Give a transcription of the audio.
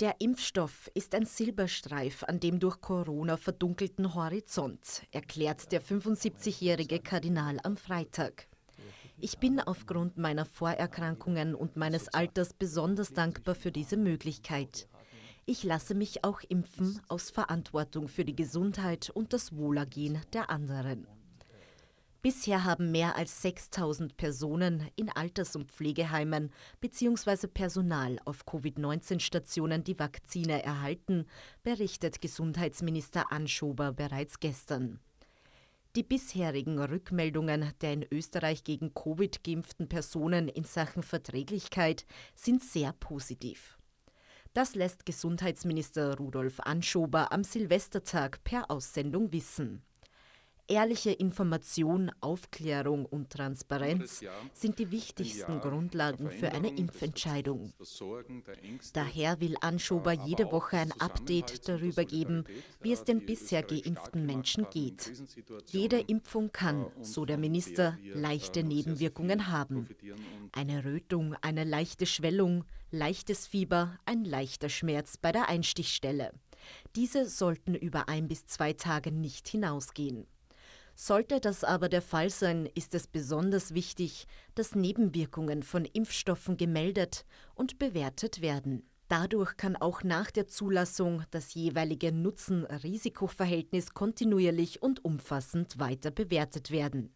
Der Impfstoff ist ein Silberstreif an dem durch Corona verdunkelten Horizont, erklärt der 75-jährige Kardinal am Freitag. Ich bin aufgrund meiner Vorerkrankungen und meines Alters besonders dankbar für diese Möglichkeit. Ich lasse mich auch impfen aus Verantwortung für die Gesundheit und das Wohlergehen der anderen. Bisher haben mehr als 6000 Personen in Alters- und Pflegeheimen bzw. Personal auf Covid-19-Stationen die Vakzine erhalten, berichtet Gesundheitsminister Anschober bereits gestern. Die bisherigen Rückmeldungen der in Österreich gegen Covid geimpften Personen in Sachen Verträglichkeit sind sehr positiv. Das lässt Gesundheitsminister Rudolf Anschober am Silvestertag per Aussendung wissen. Ehrliche Information, Aufklärung und Transparenz sind die wichtigsten Grundlagen für eine Impfentscheidung. Daher will Anschober jede Woche ein Update darüber geben, wie es den bisher geimpften Menschen geht. Jede Impfung kann, so der Minister, äh, leichte Nebenwirkungen haben. Eine Rötung, eine leichte Schwellung, leichtes Fieber, ein leichter Schmerz bei der Einstichstelle. Diese sollten über ein bis zwei Tage nicht hinausgehen. Sollte das aber der Fall sein, ist es besonders wichtig, dass Nebenwirkungen von Impfstoffen gemeldet und bewertet werden. Dadurch kann auch nach der Zulassung das jeweilige Nutzen-Risikoverhältnis kontinuierlich und umfassend weiter bewertet werden.